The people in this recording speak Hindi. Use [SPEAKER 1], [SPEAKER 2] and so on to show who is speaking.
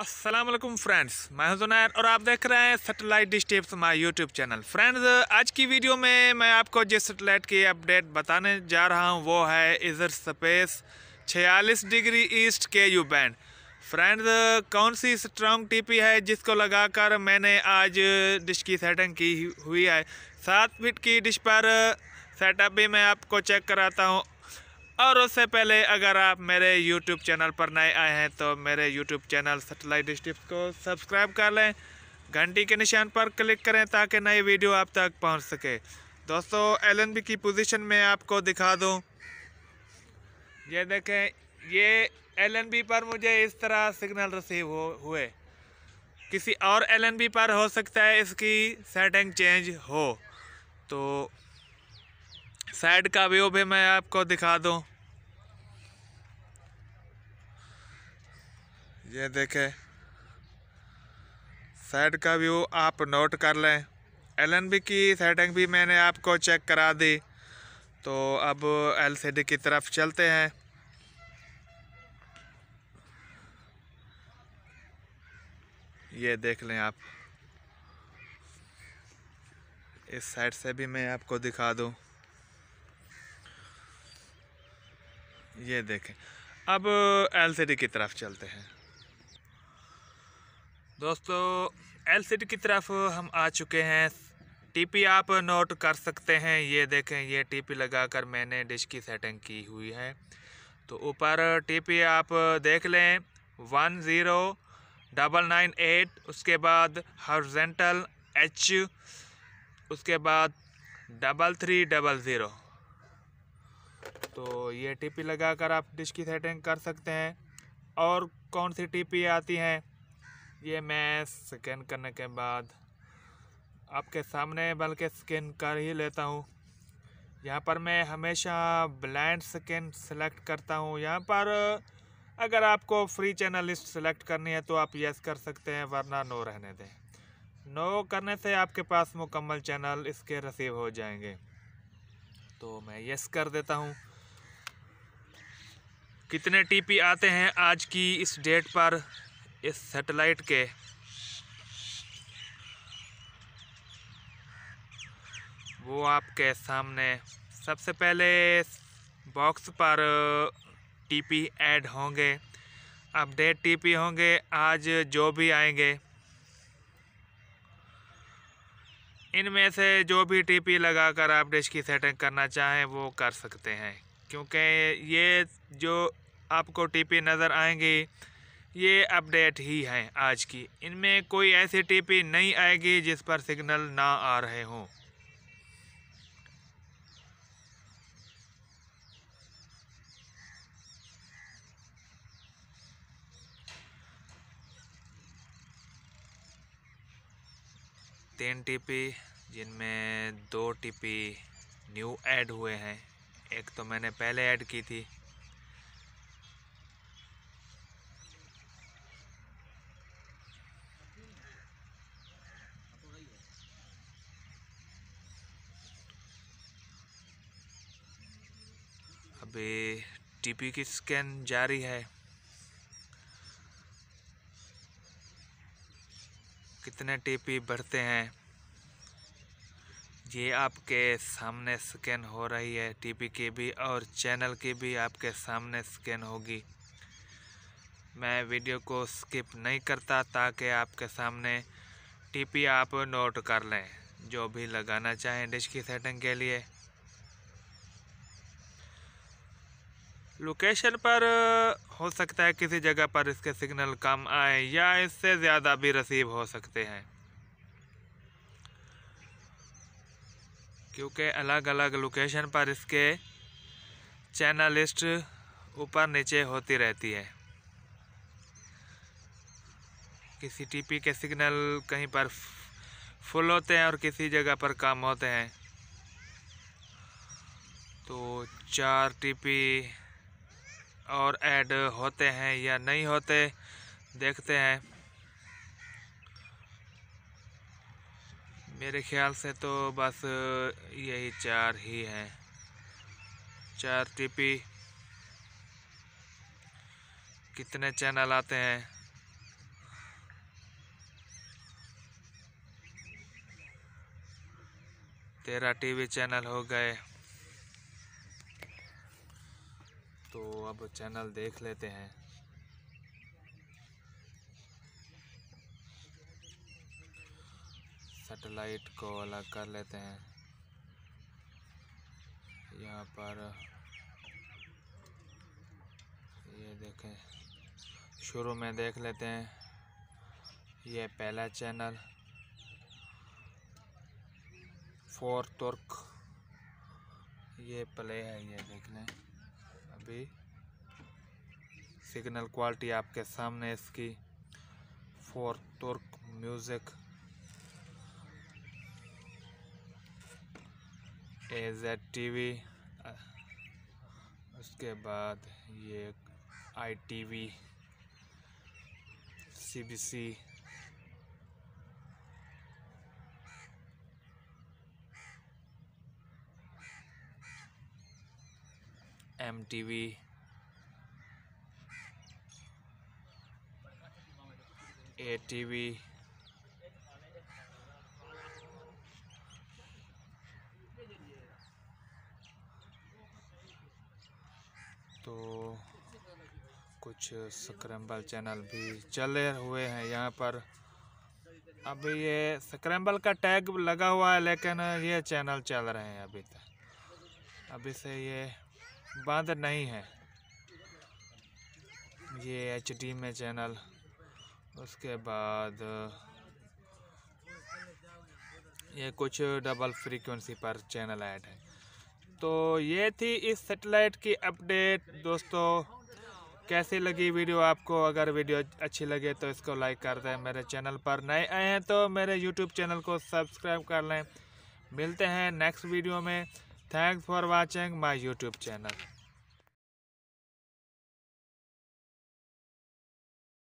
[SPEAKER 1] असलम फ्रेंड्स मैं हूं जुनैर और आप देख रहे हैं satellite dish tips my YouTube channel friends आज की वीडियो में मैं आपको जिस सेटेलाइट की अपडेट बताने जा रहा हूं वो है इजर स्पेस 46 डिग्री ईस्ट के यू बैंड फ्रेंड्स कौन सी स्ट्रॉन्ग टीपी है जिसको लगाकर मैंने आज डिश की सेटिंग की हुई है सात फिट की डिश पर सेटअप भी मैं आपको चेक कराता हूँ और उससे पहले अगर आप मेरे यूट्यूब चैनल पर नए आए हैं तो मेरे यूट्यूब चैनल सेटेलाइट डिस्ट्रिक्स को सब्सक्राइब कर लें घंटी के निशान पर क्लिक करें ताकि नई वीडियो आप तक पहुंच सके दोस्तों बी की पोजीशन में आपको दिखा दूं ये देखें ये बी पर मुझे इस तरह सिग्नल रिसीव हो हुए किसी और बी पर हो सकता है इसकी सेटिंग चेंज हो तो साइड का व्यू भी मैं आपको दिखा दूँ ये देखे साइड का व्यू आप नोट कर लें एलएनबी की सेटिंग भी मैंने आपको चेक करा दी तो अब एलसीडी की तरफ चलते हैं ये देख लें आप इस साइड से भी मैं आपको दिखा दूं ये देखें अब एल की तरफ चलते हैं दोस्तों एल की तरफ हम आ चुके हैं टीपी आप नोट कर सकते हैं ये देखें ये टीपी लगाकर मैंने डिश की सेटिंग की हुई है तो ऊपर टीपी आप देख लें one zero double nine eight उसके बाद हॉर्जेंटल एच उसके बाद डबल थ्री डबल ज़ीरो तो ये टीपी लगाकर आप डिश की सेटिंग कर सकते हैं और कौन सी टीपी आती हैं ये मैं स्कैन करने के बाद आपके सामने बल्कि स्कैन कर ही लेता हूँ यहाँ पर मैं हमेशा ब्लाइंड स्कैन सेलेक्ट करता हूँ यहाँ पर अगर आपको फ्री चैनल लिस्ट सेलेक्ट करनी है तो आप यस कर सकते हैं वरना नो रहने दें नो करने से आपके पास मुकम्मल चैनल इसके रसीव हो जाएंगे तो मैं यस कर देता हूँ कितने टीपी आते हैं आज की इस डेट पर इस सैटेलाइट के वो आपके सामने सबसे पहले बॉक्स पर टीपी ऐड होंगे अपडेट टीपी होंगे आज जो भी आएंगे इनमें से जो भी टीपी लगाकर आप डिश की सेटिंग करना चाहें वो कर सकते हैं क्योंकि ये जो आपको टीपी नज़र आएंगी ये अपडेट ही हैं आज की इनमें कोई ऐसी टीपी नहीं आएगी जिस पर सिग्नल ना आ रहे हों तीन टीपी जिनमें दो टीपी न्यू ऐड हुए हैं एक तो मैंने पहले ऐड की थी अभी टीपी की स्कैन जारी है कितने टीपी भरते हैं ये आपके सामने स्कैन हो रही है टीवी की भी और चैनल की भी आपके सामने स्कैन होगी मैं वीडियो को स्किप नहीं करता ताकि आपके सामने टीपी आप नोट कर लें जो भी लगाना चाहें डिश की सेटिंग के लिए लोकेशन पर uh, हो सकता है किसी जगह पर इसके सिग्नल कम आए या इससे ज़्यादा भी रसीब हो सकते हैं क्योंकि अलग अलग लोकेशन पर इसके चैनल लिस्ट ऊपर नीचे होती रहती है किसी टीपी के सिग्नल कहीं पर फुल होते हैं और किसी जगह पर कम होते हैं तो चार टीपी और ऐड होते हैं या नहीं होते देखते हैं मेरे ख्याल से तो बस यही चार ही हैं चार टीपी कितने चैनल आते हैं तेरह टीवी चैनल हो गए तो अब चैनल देख लेते हैं सेटेलाइट को अलग कर लेते हैं यहाँ पर ये देखें शुरू में देख लेते हैं ये पहला चैनल फोर तुर्क ये प्ले है ये देख लें अभी सिग्नल क्वालिटी आपके सामने इसकी फोर तुर्क music A Z T V उसके बाद ये I T V C B C M T V A T V तो कुछ स्क्रैम्बल चैनल भी चले हुए हैं यहाँ पर अभी ये स्क्रैम्बल का टैग लगा हुआ है लेकिन ये चैनल चल रहे हैं अभी तक अभी से ये बंद नहीं है ये एच डी में चैनल उसके बाद ये कुछ डबल फ्रीक्वेंसी पर चैनल ऐड है तो ये थी इस सेटेलाइट की अपडेट दोस्तों कैसी लगी वीडियो आपको अगर वीडियो अच्छी लगे तो इसको लाइक कर दें मेरे चैनल पर नए आए हैं तो मेरे यूट्यूब चैनल को सब्सक्राइब कर लें मिलते हैं नेक्स्ट वीडियो में thanks for watching my YouTube channel